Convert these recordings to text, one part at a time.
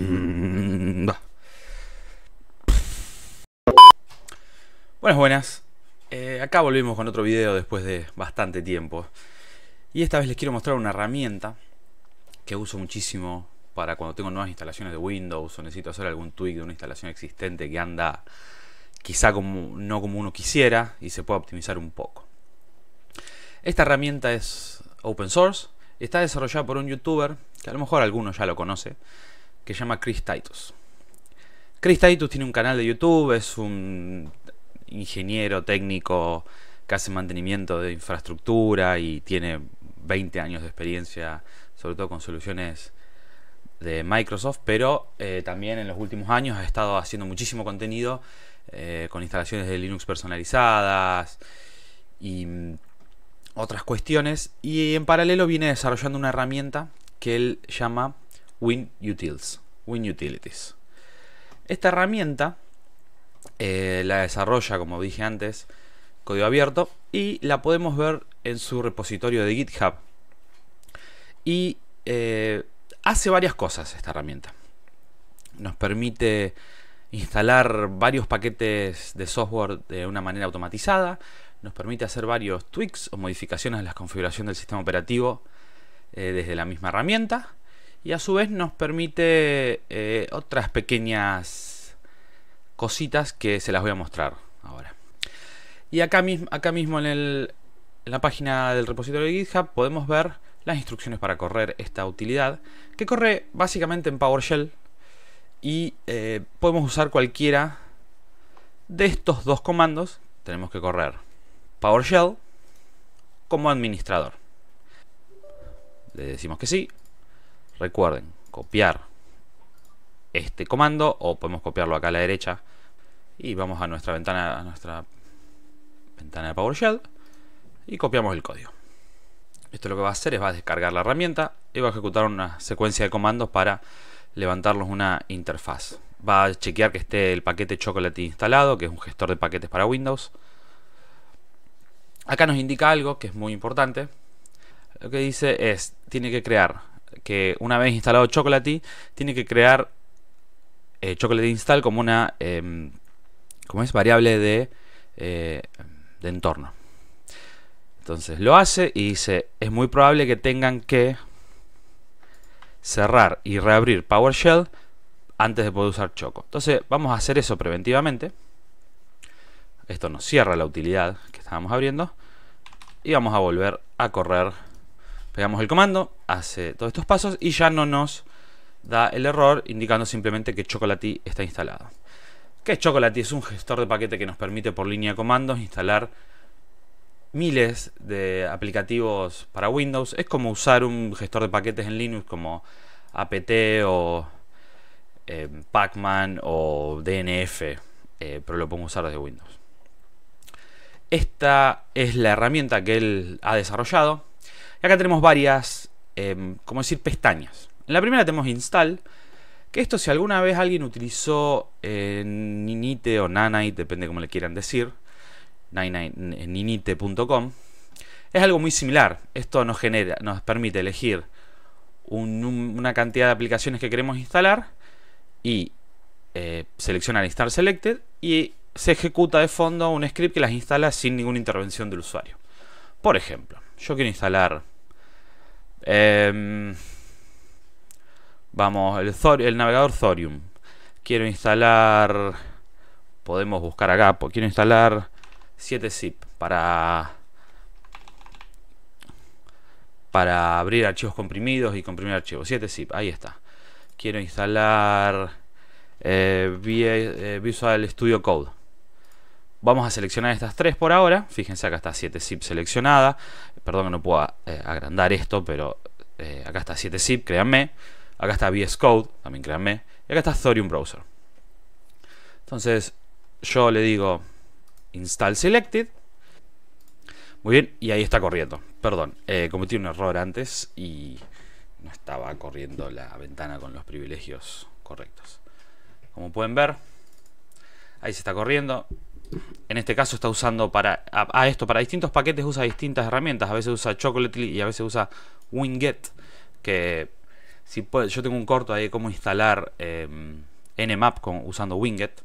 Mm, buenas, buenas. Eh, acá volvimos con otro video después de bastante tiempo. Y esta vez les quiero mostrar una herramienta que uso muchísimo para cuando tengo nuevas instalaciones de Windows o necesito hacer algún tweak de una instalación existente que anda quizá como, no como uno quisiera y se pueda optimizar un poco. Esta herramienta es open source, está desarrollada por un youtuber que a lo mejor alguno ya lo conoce, que llama Chris Titus. Chris Titus tiene un canal de YouTube, es un ingeniero técnico que hace mantenimiento de infraestructura y tiene 20 años de experiencia, sobre todo con soluciones de Microsoft, pero eh, también en los últimos años ha estado haciendo muchísimo contenido eh, con instalaciones de Linux personalizadas y mm, otras cuestiones. Y en paralelo viene desarrollando una herramienta que él llama WinUtils. WinUtilities. Esta herramienta eh, la desarrolla, como dije antes, código abierto y la podemos ver en su repositorio de GitHub. Y eh, hace varias cosas esta herramienta. Nos permite instalar varios paquetes de software de una manera automatizada, nos permite hacer varios tweaks o modificaciones a la configuración del sistema operativo eh, desde la misma herramienta y a su vez nos permite eh, otras pequeñas cositas que se las voy a mostrar ahora. Y acá, mismo, acá mismo en, la página del repositorio de GitHub podemos ver las instrucciones para correr esta utilidad que corre básicamente en PowerShell y eh, podemos usar cualquiera de estos dos comandos. Tenemos que correr PowerShell como administrador. Le decimos que sí, Recuerden, copiar este comando o podemos copiarlo acá a la derecha y vamos a nuestra ventana, a nuestra ventana de PowerShell y copiamos el código. Esto lo que va a hacer es va a descargar la herramienta y va a ejecutar una secuencia de comandos para levantarnos una interfaz. Va a chequear que esté el paquete Chocolate instalado, que es un gestor de paquetes para Windows. Acá nos indica algo que es muy importante. Lo que dice es, tiene que crear que una vez instalado Chocolatey, tiene que crear eh, Chocolatey install como una em, como es variable de, eh, de entorno. Entonces lo hace y dice, es muy probable que tengan que cerrar y reabrir PowerShell antes de poder usar Choco. Entonces vamos a hacer eso preventivamente. Esto nos cierra la utilidad que estábamos abriendo. Y vamos a volver a correr Pegamos el comando, hace todos estos pasos y ya no nos da el error indicando simplemente que Chocolatey está instalado. ¿Qué es Chocolatey? Es un gestor de paquete que nos permite por línea de comandos instalar miles de aplicativos para Windows. Es como usar un gestor de paquetes en Linux como apt o eh, pacman o DNF, eh, pero lo pongo usar desde Windows. Esta es la herramienta que él ha desarrollado. Y acá tenemos varias, em, como decir, pestañas. En la primera tenemos Install, que esto si alguna vez alguien utilizó eh, Ninite o Nanite, depende cómo le quieran decir, eh, ninite.com, es algo muy similar. Esto nos genera, nos permite elegir una cantidad de aplicaciones que queremos instalar y eh, seleccionar Install Selected y se ejecuta de fondo un script que las instala sin ninguna intervención del usuario. Por ejemplo, yo quiero instalar. Em, vamos, el, navegador Thorium. Quiero instalar. Podemos buscar acá. Quiero instalar 7zip para. Para abrir archivos comprimidos y comprimir archivos. 7zip, ahí está. Quiero instalar eh, eh, Visual Studio Code. Vamos a seleccionar estas tres por ahora. Fíjense, acá está 7 zip seleccionada. Perdón que no puedo eh, agrandar esto, pero eh, acá está 7 zip, créanme. Acá está VS Code, también créanme. Y acá está Thorium Browser. Entonces, yo le digo install selected. Muy bien, y ahí está corriendo. Perdón, eh, cometí un error antes y no estaba corriendo la ventana con los privilegios correctos. Como pueden ver, ahí se está corriendo en este caso está usando para esto, para distintos paquetes usa distintas herramientas. A veces usa Chocolatey y a veces usa Winget. Que si yo tengo un corto ahí de cómo instalar eh, Nmap con, usando Winget.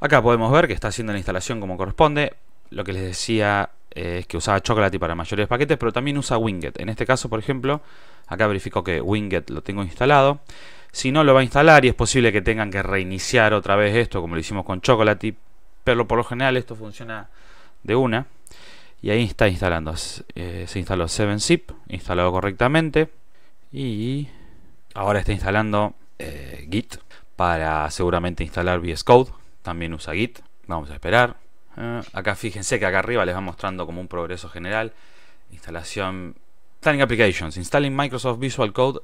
Acá podemos ver que está haciendo la instalación como corresponde. Lo que les decía eh, es que usaba Chocolatey para mayores paquetes, pero también usa Winget. En este caso, por ejemplo, acá verifico que Winget lo tengo instalado. Si no, lo va a instalar y es posible que tengan que reiniciar otra vez esto, como lo hicimos con Chocolatey pero por lo general esto funciona de una. Y ahí está instalando. Eh, se instaló 7-zip, instalado correctamente. Y ahora está instalando eh, Git para seguramente instalar VS Code. También usa Git. Vamos a esperar. Ah, acá fíjense que acá arriba les va mostrando como un progreso general. Instalación. Installing Applications. Installing Microsoft Visual Code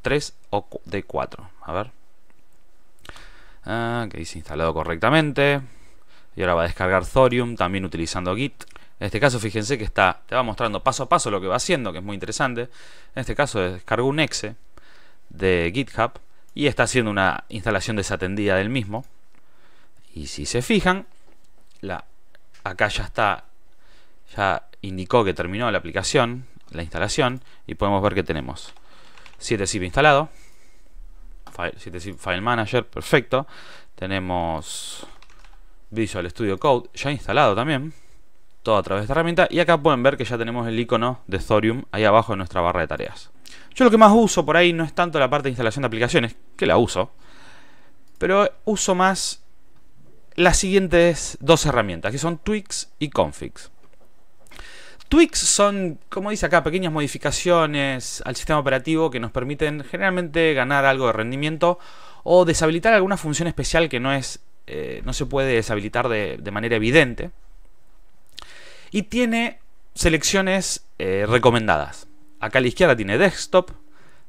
3 o de 4. A ver. Ah, que dice instalado correctamente y ahora va a descargar Thorium también utilizando Git. En este caso fíjense que está, te va mostrando paso a paso lo que va haciendo, que es muy interesante. En este caso descargó un exe de GitHub y está haciendo una instalación desatendida del mismo. Y si se fijan, la, acá ya está, ya indicó que terminó la aplicación, la instalación, y podemos ver que tenemos 7zip instalado, 7zip file manager, perfecto. Tenemos Visual Studio Code ya instalado también. Todo a través de esta herramienta. Y acá pueden ver que ya tenemos el icono de Thorium ahí abajo en nuestra barra de tareas. Yo lo que más uso por ahí no es tanto la parte de instalación de aplicaciones, que la uso. Pero uso más las siguientes dos herramientas, que son Twix y Configs. Twix son, como dice acá, pequeñas modificaciones al sistema operativo que nos permiten generalmente ganar algo de rendimiento o deshabilitar alguna función especial que no es eh, no se puede deshabilitar de, manera evidente. Y tiene selecciones eh, recomendadas. Acá a la izquierda tiene desktop,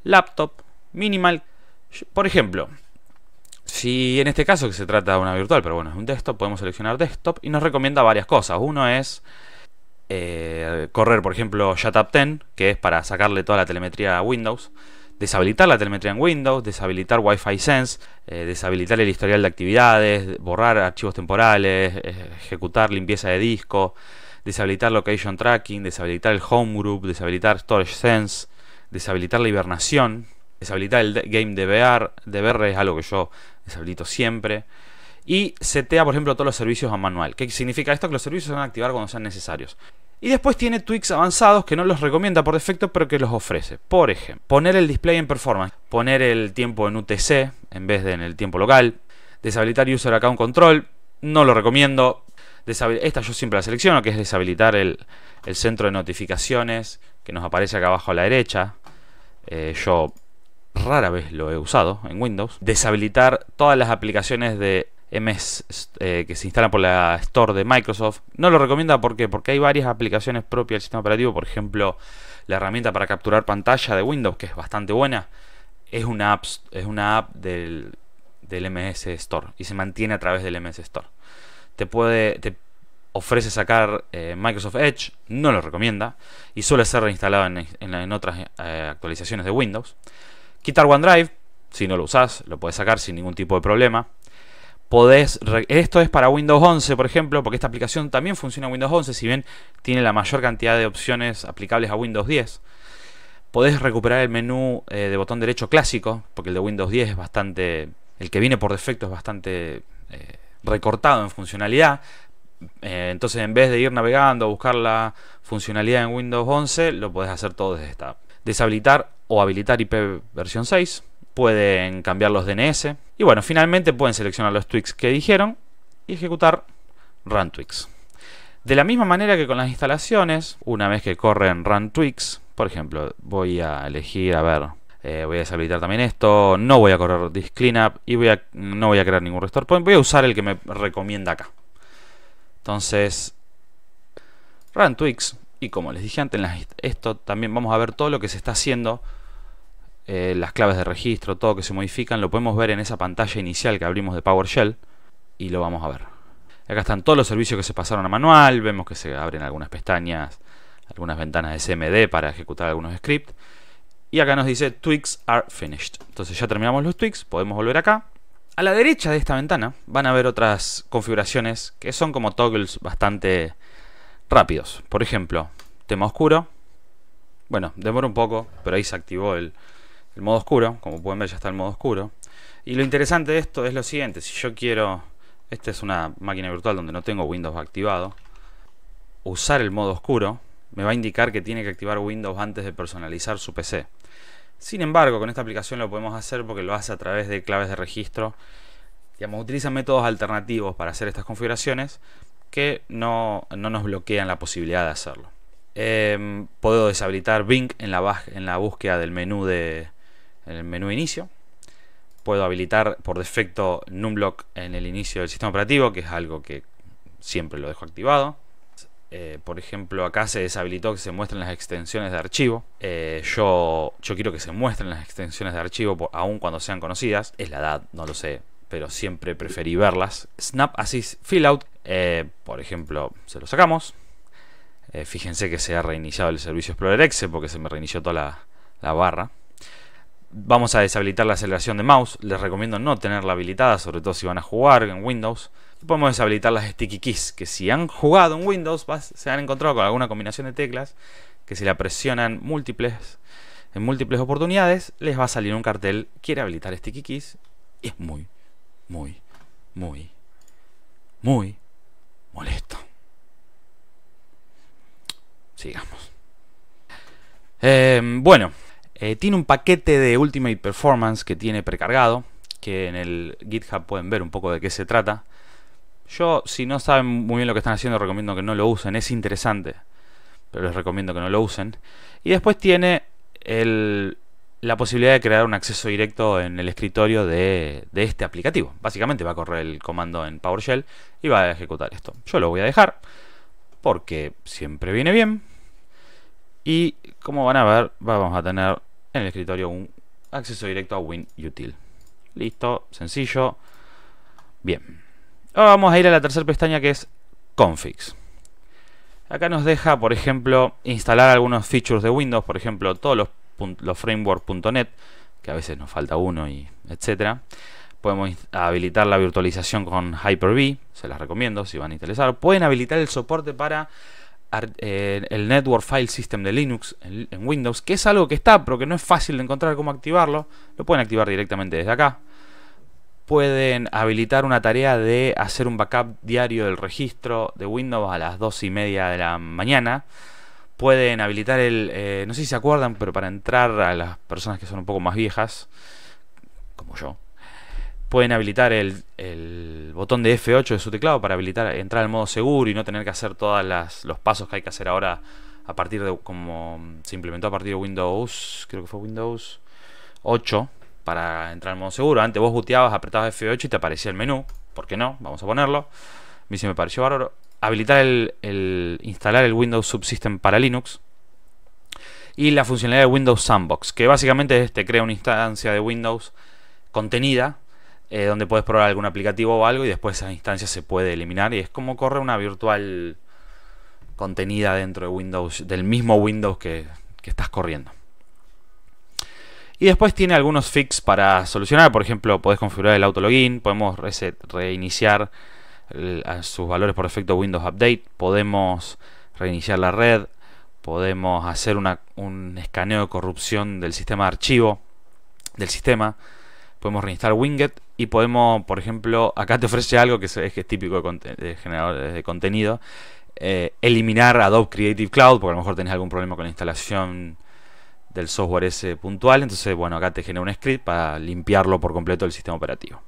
laptop, minimal. Por ejemplo, si en este caso que se trata de una virtual, pero bueno, es un desktop, podemos seleccionar desktop y nos recomienda varias cosas. Uno es eh, correr, por ejemplo, shatap 10, que es para sacarle toda la telemetría a Windows deshabilitar la telemetría en Windows, deshabilitar Wi-Fi Sense, eh, deshabilitar el historial de actividades, borrar archivos temporales, eh, ejecutar limpieza de disco, deshabilitar location tracking, deshabilitar el home group, deshabilitar storage sense, deshabilitar la hibernación, deshabilitar el game DVR, DVR es algo que yo deshabilito siempre, y setea, por ejemplo, todos los servicios a manual. ¿Qué significa esto? Que los servicios se van a activar cuando sean necesarios. Y después tiene tweaks avanzados que no los recomienda por defecto, pero que los ofrece. Por ejemplo, poner el display en performance, poner el tiempo en UTC en vez de en el tiempo local, deshabilitar user account control, no lo recomiendo. Esta yo siempre la selecciono, que es deshabilitar el, centro de notificaciones que nos aparece acá abajo a la derecha. Eh, yo rara vez lo he usado en Windows. Deshabilitar todas las aplicaciones de MS eh, que se instala por la Store de Microsoft. No lo recomienda ¿por porque hay varias aplicaciones propias del sistema operativo. Por ejemplo, la herramienta para capturar pantalla de Windows, que es bastante buena, es una app, es una app del, MS Store y se mantiene a través del MS Store. Te puede, te ofrece sacar eh, Microsoft Edge, no lo recomienda y suele ser reinstalado en, otras eh, actualizaciones de Windows. Quitar OneDrive, si no lo usas, lo puedes sacar sin ningún tipo de problema podés... Esto es para Windows 11, por ejemplo, porque esta aplicación también funciona en Windows 11, si bien tiene la mayor cantidad de opciones aplicables a Windows 10. Podés recuperar el menú eh, de botón derecho clásico, porque el de Windows 10 es bastante... El que viene por defecto es bastante eh, recortado en funcionalidad. Eh, entonces, en vez de ir navegando a buscar la funcionalidad en Windows 11, lo podés hacer todo desde esta Deshabilitar o habilitar IP versión 6 pueden cambiar los DNS y bueno, finalmente pueden seleccionar los tweaks que dijeron y ejecutar run tweaks. De la misma manera que con las instalaciones, una vez que corren run tweaks, por ejemplo, voy a elegir, a ver, eh, voy a deshabilitar también esto, no voy a correr disk cleanup y voy no voy a crear ningún restore point, voy a usar el que me recomienda acá. Entonces, run tweaks y como les dije antes, esto también vamos a ver todo lo que se está haciendo eh, las claves de registro, todo que se modifican, lo podemos ver en esa pantalla inicial que abrimos de PowerShell y lo vamos a ver. Acá están todos los servicios que se pasaron a manual, vemos que se abren algunas pestañas, algunas ventanas de CMD para ejecutar algunos scripts. Y acá nos dice tweaks are finished. Entonces ya terminamos los tweaks, podemos volver acá. A la derecha de esta ventana van a ver otras configuraciones que son como toggles bastante rápidos. Por ejemplo, tema oscuro. Bueno, demora un poco, pero ahí se activó el, el modo oscuro, como pueden ver ya está el modo oscuro. Y lo interesante de esto es lo siguiente, si yo quiero, esta es una máquina virtual donde no tengo Windows activado, usar el modo oscuro me va a indicar que tiene que activar Windows antes de personalizar su PC. Sin embargo, con esta aplicación lo podemos hacer porque lo hace a través de claves de registro. Digamos, utiliza métodos alternativos para hacer estas configuraciones que no, nos bloquean la posibilidad de hacerlo. Em, puedo deshabilitar Bing en la, en la búsqueda del menú de, en el menú inicio. Puedo habilitar por defecto NumBlock en el inicio del sistema operativo, que es algo que siempre lo dejo activado. Eh, por ejemplo, acá se deshabilitó que se muestren las extensiones de archivo. Eh, yo, yo quiero que se muestren las extensiones de archivo, aun cuando sean conocidas. Es la edad, no lo sé, pero siempre preferí verlas. Snap Assist fill out eh, por ejemplo, se lo sacamos. fíjense que se ha reiniciado el servicio Explorer Exe porque se me reinició toda la, la barra. Vamos a deshabilitar la aceleración de mouse. Les recomiendo no tenerla habilitada, sobre todo si van a jugar en Windows. Podemos deshabilitar las sticky keys, que si han jugado en Windows se han encontrado con alguna combinación de teclas que si la presionan múltiples, en múltiples oportunidades, les va a salir un cartel, quiere habilitar sticky keys. Y es muy, muy, muy, muy molesto. Sigamos. Em, bueno. Eh, tiene un paquete de Ultimate Performance que tiene precargado, que en el GitHub pueden ver un poco de qué se trata. Yo, si no saben muy bien lo que están haciendo, recomiendo que no lo usen, es interesante, pero les recomiendo que no lo usen. Y después tiene la posibilidad de crear un acceso directo en el escritorio de, de, este aplicativo. Básicamente va a correr el comando en PowerShell y va a ejecutar esto. Yo lo voy a dejar porque siempre viene bien. Y como van a ver, vamos a tener en el escritorio un acceso directo a WinUtil. Listo, sencillo. Bien. Ahora vamos a ir a la tercera pestaña que es configs. Acá nos deja, por ejemplo, instalar algunos features de Windows, por ejemplo, todos los, los framework.net, que a veces nos falta uno y etcétera. Podemos habilitar la virtualización con Hyper-V, se las recomiendo si van a interesar. Pueden habilitar el soporte para eh, el Network File System de Linux en Windows, que es algo que está, pero que no es fácil de encontrar cómo activarlo, lo pueden activar directamente desde acá. Pueden habilitar una tarea de hacer un backup diario del registro de Windows a las 2 y media de la mañana. Pueden habilitar el, eh, no sé si se acuerdan, pero para entrar a las personas que son un poco más viejas, como yo, Pueden habilitar el, botón de F8 de su teclado para habilitar, entrar al modo seguro y no tener que hacer todos los pasos que hay que hacer ahora a partir de como se implementó a partir de Windows, creo que fue Windows 8 para entrar al modo seguro. Antes vos booteabas, apretabas F8 y te aparecía el menú. ¿Por qué no? Vamos a ponerlo. A mí se me pareció bárbaro. Habilitar el, instalar el Windows Subsystem para Linux y la funcionalidad de Windows Sandbox, que básicamente es, te crea una instancia de Windows contenida eh, donde puedes probar algún aplicativo o algo y después esa instancia se puede eliminar y es como corre una virtual contenida dentro de Windows, del mismo Windows que, estás corriendo. Y después tiene algunos fix para solucionar, por ejemplo, podés configurar el autologin, podemos reiniciar sus valores por defecto Windows Update, podemos reiniciar la red, podemos hacer un escaneo de corrupción del sistema de archivo, del sistema, podemos reinstalar Winget y podemos, por ejemplo, acá te ofrece algo que es, típico de, generadores de contenido, eh, eliminar Adobe Creative Cloud, porque a lo mejor tenés algún problema con la instalación del software ese puntual, entonces bueno, acá te genera un script para limpiarlo por completo del sistema operativo.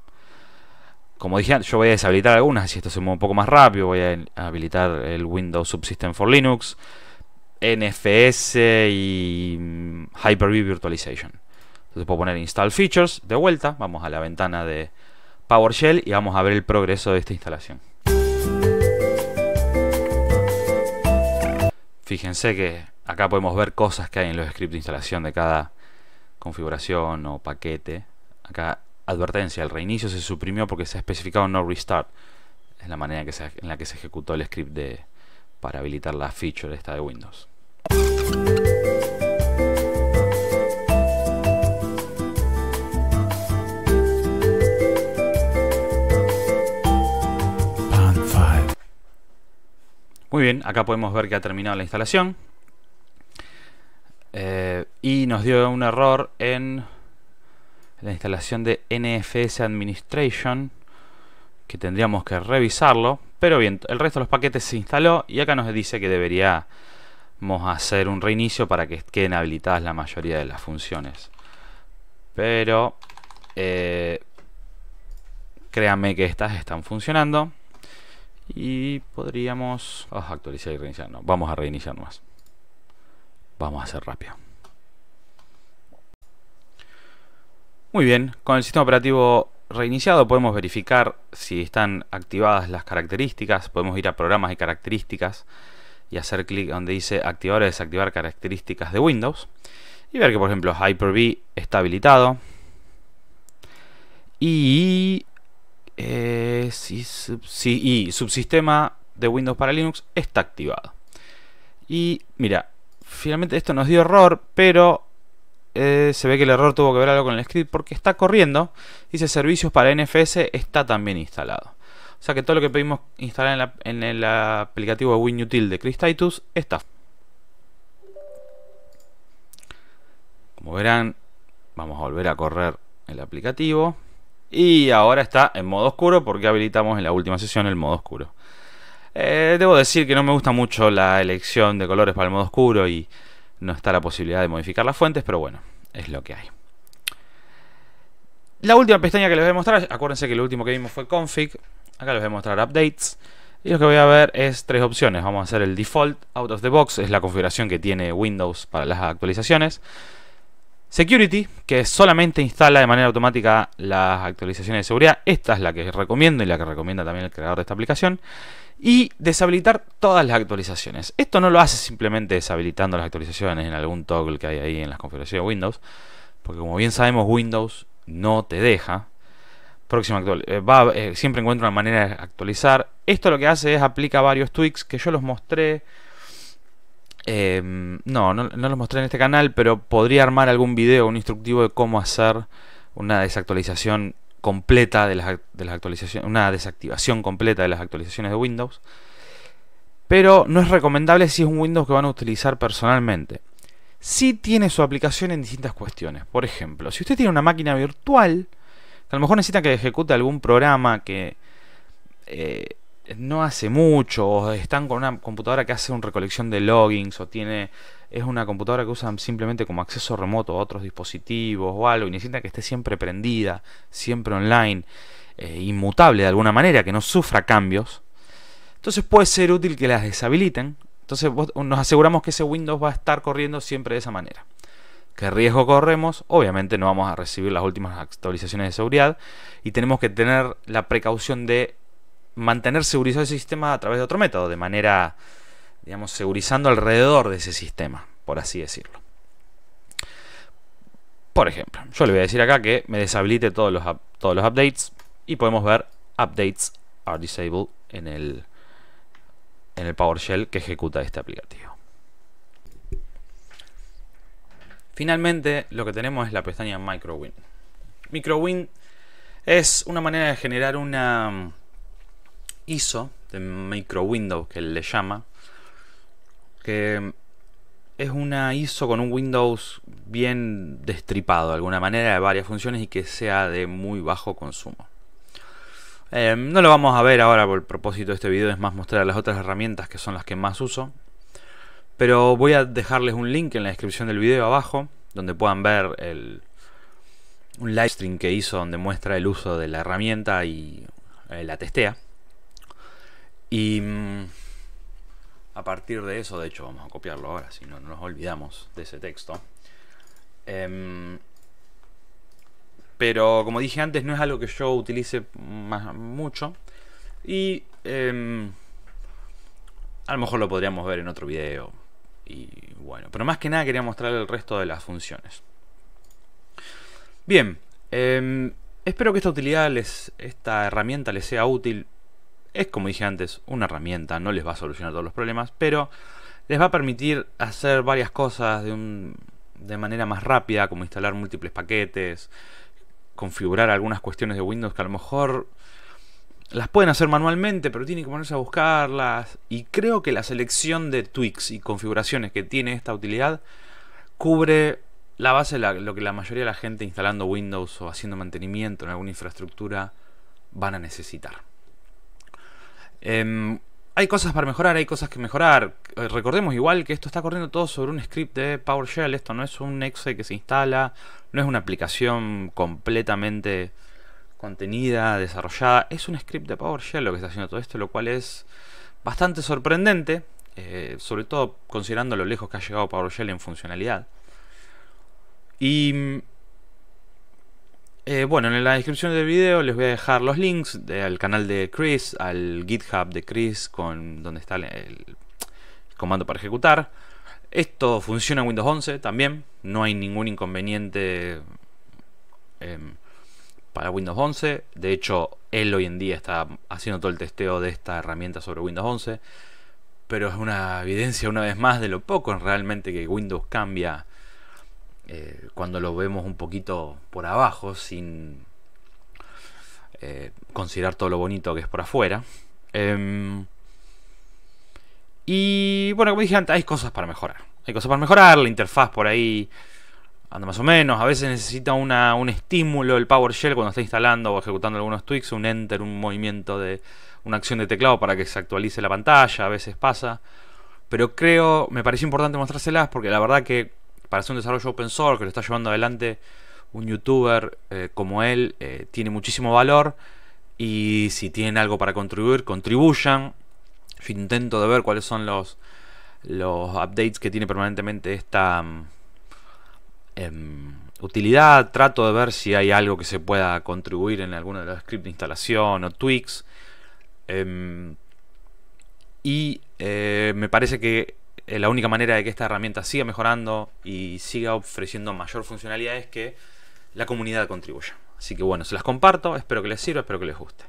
Como dije, yo voy a deshabilitar algunas, así esto se mueve un poco más rápido, voy a habilitar el Windows Subsystem for Linux, NFS y mm, Hyper-V Virtualization. Entonces puedo poner install features de vuelta, vamos a la ventana de PowerShell y vamos a ver el progreso de esta instalación. Fíjense que acá podemos ver cosas que hay en los scripts de instalación de cada configuración o paquete. Acá advertencia, el reinicio se suprimió porque se ha especificado no restart. Es la manera en, que la que se ejecutó el script de, para habilitar la feature esta de Windows. Muy bien, acá podemos ver que ha terminado la instalación. Eh, y nos dio un error en la instalación de NFS Administration, que tendríamos que revisarlo. Pero bien, el resto de los paquetes se instaló y acá nos dice que deberíamos hacer un reinicio para que queden habilitadas la mayoría de las funciones. Pero eh, créanme que estas están funcionando. Y podríamos... actualizar y reiniciar. No, vamos a reiniciar más. Vamos a hacer rápido. Muy bien, con el sistema operativo reiniciado podemos verificar si están activadas las características. Podemos ir a programas y características y hacer clic donde dice activar o desactivar características de Windows. Y ver que por ejemplo Hyper-V está habilitado. Y eh, si, y subsistema de Windows para Linux está activado. Y mira, finalmente esto nos dio error, pero eh, se ve que el error tuvo que ver algo con el script porque está corriendo. Dice servicios para NFS está también instalado. O sea que todo lo que pedimos instalar en, el aplicativo de WinUtil de Titus, está. Como verán, vamos a volver a correr el aplicativo y ahora está en modo oscuro porque habilitamos en la última sesión el modo oscuro. Eh, debo decir que no me gusta mucho la elección de colores para el modo oscuro y no está la posibilidad de modificar las fuentes, pero bueno, es lo que hay. La última pestaña que les voy a mostrar, acuérdense que lo último que vimos fue config, acá les voy a mostrar updates. Y lo que voy a ver es tres opciones. Vamos a hacer el default out of the box, es la configuración que tiene Windows para las actualizaciones. Security, que solamente instala de manera automática las actualizaciones de seguridad. Esta es la que recomiendo y la que recomienda también el creador de esta aplicación. Y deshabilitar todas las actualizaciones. Esto no lo hace simplemente deshabilitando las actualizaciones en algún toggle que hay ahí en las configuraciones de Windows. Porque como bien sabemos, Windows no te deja. Próxima actual, eh, eh, siempre encuentra una manera de actualizar. Esto lo que hace es aplica varios tweaks que yo los mostré Em, no, no, los mostré en este canal, pero podría armar algún video, un instructivo de cómo hacer una desactualización completa de las, actualizaciones, una desactivación completa de las actualizaciones de Windows. Pero no es recomendable si es un Windows que van a utilizar personalmente. Sí tiene su aplicación en distintas cuestiones. Por ejemplo, si usted tiene una máquina virtual, que a lo mejor necesita que ejecute algún programa que eh, no hace mucho, o están con una computadora que hace una recolección de logins, o tiene es una computadora que usan simplemente como acceso remoto a otros dispositivos o algo, y necesita que esté siempre prendida, siempre online, eh, inmutable de alguna manera, que no sufra cambios. Entonces puede ser útil que las deshabiliten. Entonces nos aseguramos que ese Windows va a estar corriendo siempre de esa manera. ¿Qué riesgo corremos? Obviamente no vamos a recibir las últimas actualizaciones de seguridad y tenemos que tener la precaución de mantener segurizado ese sistema a través de otro método, de manera, digamos, segurizando alrededor de ese sistema, por así decirlo. Por ejemplo, yo le voy a decir acá que me deshabilite todos los, todos los updates y podemos ver updates are disabled en el, en el PowerShell que ejecuta este aplicativo. Finalmente, lo que tenemos es la pestaña MicroWin. MicroWin es una manera de generar una, ISO, de micro Windows que le llama, que es una ISO con un Windows bien destripado de alguna manera de varias funciones y que sea de muy bajo consumo. Em, no lo vamos a ver ahora por el propósito de este video es más mostrar las otras herramientas que son las que más uso. Pero voy a dejarles un link en la descripción del video abajo donde puedan ver el, un live stream que hizo donde muestra el uso de la herramienta y eh, la testea. Y mm, a partir de eso, de hecho, vamos a copiarlo ahora, si no, nos olvidamos de ese texto. Em, pero como dije antes, no es algo que yo utilice mucho. Y em, a lo mejor lo podríamos ver en otro video. Y bueno, pero más que nada quería mostrar el resto de las funciones. Bien, em, espero que esta utilidad, esta herramienta les sea útil es como dije antes, una herramienta, no les va a solucionar todos los problemas, pero les va a permitir hacer varias cosas de, manera más rápida, como instalar múltiples paquetes, configurar algunas cuestiones de Windows que a lo mejor las pueden hacer manualmente, pero tienen que ponerse a buscarlas. Y creo que la selección de tweaks y configuraciones que tiene esta utilidad cubre la base de lo que la mayoría de la gente instalando Windows o haciendo mantenimiento en alguna infraestructura van a necesitar. Em, hay cosas para mejorar, hay cosas que mejorar. Eh, recordemos igual que esto está corriendo todo sobre un script de PowerShell. Esto no es un exe que se instala, no es una aplicación completamente contenida, desarrollada. Es un script de PowerShell lo que está haciendo todo esto, lo cual es bastante sorprendente, eh, sobre todo considerando lo lejos que ha llegado PowerShell en funcionalidad. Y mm, eh, bueno, en la descripción del video les voy a dejar los links al canal de Chris, al GitHub de Chris, con donde está el, comando para ejecutar. Esto funciona en Windows 11 también, no hay ningún inconveniente em, para Windows 11. De hecho, él hoy en día está haciendo todo el testeo de esta herramienta sobre Windows 11. Pero es una evidencia una vez más de lo poco realmente que Windows cambia eh, cuando lo vemos un poquito por abajo, sin eh, considerar todo lo bonito que es por afuera. Em, y bueno, como dije antes, hay cosas para mejorar. Hay cosas para mejorar, la interfaz por ahí anda más o menos. A veces necesita un estímulo el PowerShell cuando está instalando o ejecutando algunos tweaks, un enter, un movimiento de una acción de teclado para que se actualice la pantalla. A veces pasa. Pero creo, me pareció importante mostrárselas porque la verdad que para hacer un desarrollo open source que lo está llevando adelante un youtuber eh, como él, eh, tiene muchísimo valor. Y si tienen algo para contribuir, contribuyan. intento de ver cuáles son los, los updates que tiene permanentemente esta mm, em, utilidad. Trato de ver si hay algo que se pueda contribuir en alguno de los scripts de instalación o tweaks. Em, y eh, me parece que eh, la única manera de que esta herramienta siga mejorando y siga ofreciendo mayor funcionalidad es que la comunidad contribuya. Así que bueno, se las comparto, espero que les sirva, espero que les guste.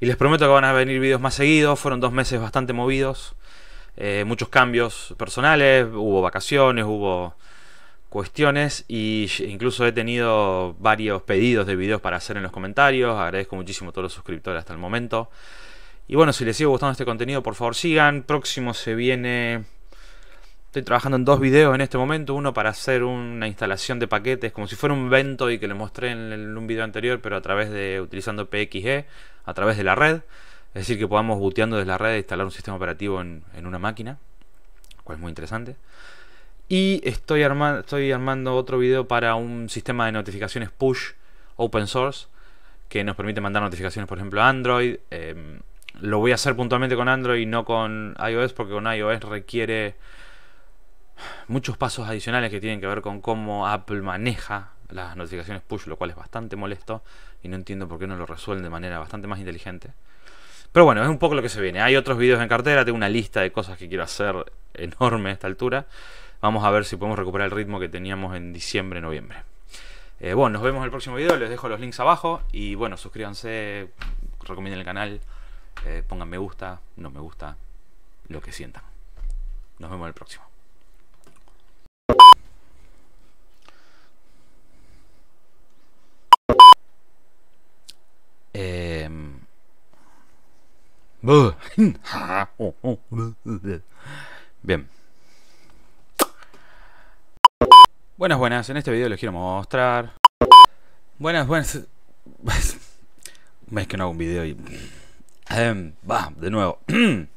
Y les prometo que van a venir videos más seguidos, fueron dos meses bastante movidos, eh, muchos cambios personales, hubo vacaciones, hubo cuestiones y incluso he tenido varios pedidos de videos para hacer en los comentarios, agradezco muchísimo a todos los suscriptores hasta el momento. Y bueno, si les sigue gustando este contenido, por favor sigan, próximo se viene Estoy trabajando en dos videos en este momento, uno para hacer una instalación de paquetes, como si fuera un vento y que le mostré en, un video anterior, pero a través de utilizando PXE, a través de la red. Es decir, que podamos booteando desde la red e instalar un sistema operativo en, una máquina, cual es muy interesante. Y estoy, armando, estoy armando otro video para un sistema de notificaciones push open source que nos permite mandar notificaciones, por ejemplo, a Android. Em, lo voy a hacer puntualmente con Android y no con iOS, porque con iOS requiere muchos pasos adicionales que tienen que ver con cómo Apple maneja las notificaciones push, lo cual es bastante molesto y no entiendo por qué no lo resuelven de manera bastante más inteligente. Pero bueno, es un poco lo que se viene. Hay otros videos en cartera, tengo una lista de cosas que quiero hacer enorme a esta altura. Vamos a ver si podemos recuperar el ritmo que teníamos en diciembre, noviembre. Eh, bueno, nos vemos en el próximo video, les dejo los links abajo y bueno, suscríbanse, recomienden el canal, eh, pongan me gusta, no me gusta, lo que sientan. Nos vemos en el próximo. Eh... Bien. Buenas, buenas. En este video les quiero mostrar. Buenas, buenas. Es que no hago un video y. Em, va, de nuevo.